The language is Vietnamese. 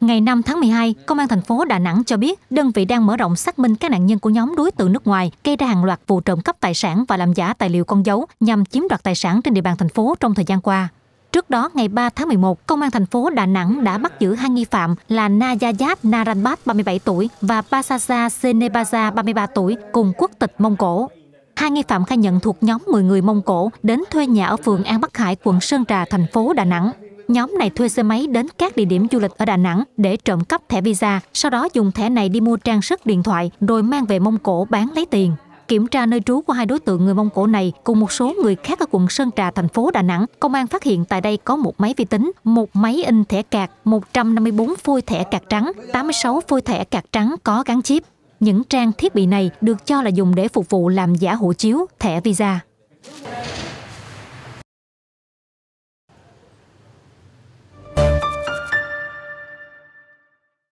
Ngày 5 tháng 12, Công an thành phố Đà Nẵng cho biết đơn vị đang mở rộng xác minh các nạn nhân của nhóm đối tượng nước ngoài gây ra hàng loạt vụ trộm cắp tài sản và làm giả tài liệu con dấu nhằm chiếm đoạt tài sản trên địa bàn thành phố trong thời gian qua. Trước đó, ngày 3 tháng 11, Công an thành phố Đà Nẵng đã bắt giữ hai nghi phạm là Najayat Naranbat, 37 tuổi và pasaza Senebaza, 33 tuổi, cùng quốc tịch Mông Cổ. Hai nghi phạm khai nhận thuộc nhóm 10 người Mông Cổ đến thuê nhà ở phường An Bắc Hải, quận Sơn Trà, thành phố Đà Nẵng. Nhóm này thuê xe máy đến các địa điểm du lịch ở Đà Nẵng để trộm cắp thẻ visa, sau đó dùng thẻ này đi mua trang sức điện thoại rồi mang về Mông Cổ bán lấy tiền. Kiểm tra nơi trú của hai đối tượng người Mông Cổ này cùng một số người khác ở quận Sơn Trà, thành phố Đà Nẵng, công an phát hiện tại đây có một máy vi tính, một máy in thẻ cạc, 154 phôi thẻ cạc trắng, 86 phôi thẻ cạc trắng có gắn chip. Những trang thiết bị này được cho là dùng để phục vụ làm giả hộ chiếu, thẻ visa.